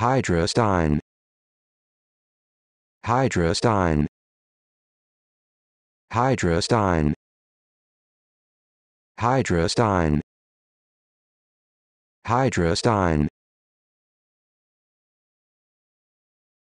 Hydrastein Hydrastein Hydrastein Hydrastein Hydrastein